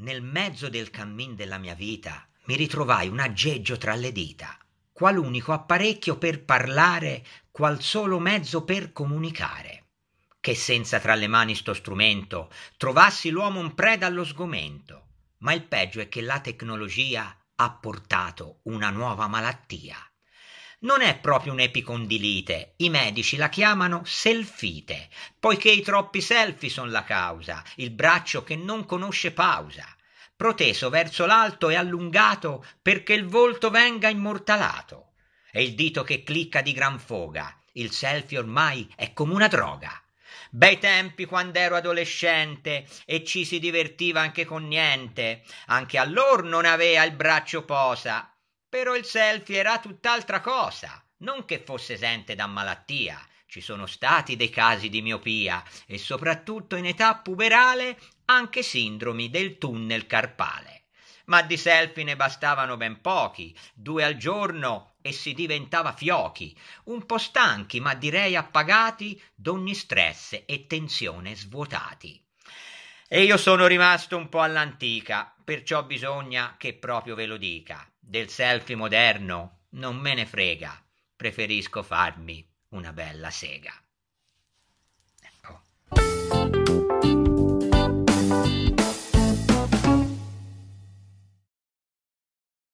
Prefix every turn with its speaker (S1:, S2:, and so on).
S1: Nel mezzo del cammin della mia vita mi ritrovai un aggeggio tra le dita, qual unico apparecchio per parlare, qual solo mezzo per comunicare. Che senza tra le mani sto strumento trovassi l'uomo un preda allo sgomento. Ma il peggio è che la tecnologia ha portato una nuova malattia non è proprio un'epicondilite, i medici la chiamano selfite, poiché i troppi selfie sono la causa, il braccio che non conosce pausa, proteso verso l'alto e allungato perché il volto venga immortalato. E il dito che clicca di gran foga, il selfie ormai è come una droga. Bei tempi quando ero adolescente e ci si divertiva anche con niente. Anche allor non avea il braccio posa. Però il selfie era tutt'altra cosa, non che fosse esente da malattia. Ci sono stati dei casi di miopia e soprattutto in età puberale anche sindromi del tunnel carpale. Ma di selfie ne bastavano ben pochi, due al giorno e si diventava fiochi, un po' stanchi ma direi appagati d'ogni stress e tensione svuotati. E io sono rimasto un po' all'antica, perciò bisogna che proprio ve lo dica del selfie moderno non me ne frega, preferisco farmi una bella sega.